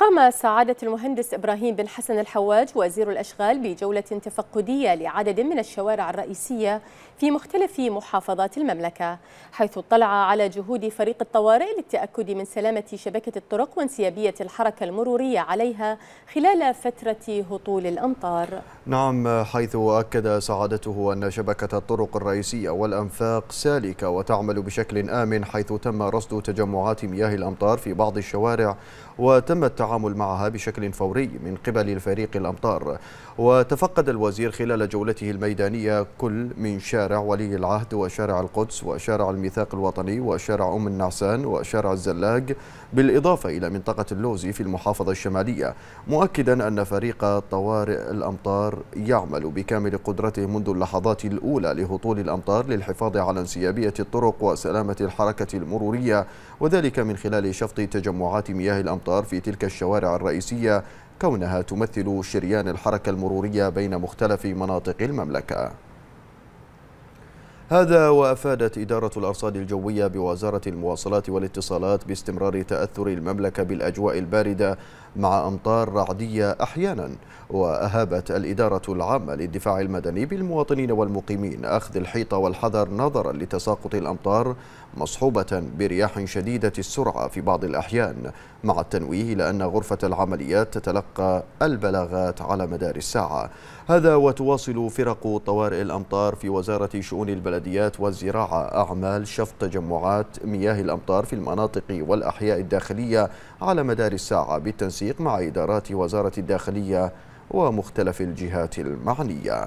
قام سعادة المهندس إبراهيم بن حسن الحواج وزير الأشغال بجولة تفقدية لعدد من الشوارع الرئيسية في مختلف محافظات المملكة حيث اطلع على جهود فريق الطوارئ للتأكد من سلامة شبكة الطرق وانسيابية الحركة المرورية عليها خلال فترة هطول الأمطار نعم حيث أكد سعادته أن شبكة الطرق الرئيسية والأنفاق سالكة وتعمل بشكل آمن حيث تم رصد تجمعات مياه الأمطار في بعض الشوارع وتم التعامل التعامل معها بشكل فوري من قبل فريق الأمطار وتفقد الوزير خلال جولته الميدانية كل من شارع ولي العهد وشارع القدس وشارع الميثاق الوطني وشارع أم النعسان وشارع الزلاج بالإضافة إلى منطقة اللوزي في المحافظة الشمالية مؤكدا أن فريق طوارئ الأمطار يعمل بكامل قدرته منذ اللحظات الأولى لهطول الأمطار للحفاظ على انسيابية الطرق وسلامة الحركة المرورية وذلك من خلال شفط تجمعات مياه الأمطار في تلك الشارع الشوارع الرئيسية كونها تمثل شريان الحركة المرورية بين مختلف مناطق المملكة هذا وأفادت إدارة الأرصاد الجوية بوزارة المواصلات والاتصالات باستمرار تأثر المملكة بالأجواء الباردة مع أمطار رعدية أحيانا وأهابت الإدارة العامة للدفاع المدني بالمواطنين والمقيمين أخذ الحيطة والحذر نظرا لتساقط الأمطار مصحوبة برياح شديدة السرعة في بعض الأحيان مع التنويه إلى أن غرفة العمليات تتلقى البلاغات على مدار الساعة هذا وتواصل فرق طوارئ الأمطار في وزارة شؤون البلديات والزراعة أعمال شفط تجمعات مياه الأمطار في المناطق والأحياء الداخلية على مدار الساعة بالتنسيق التنسيق مع إدارات وزارة الداخلية ومختلف الجهات المعنية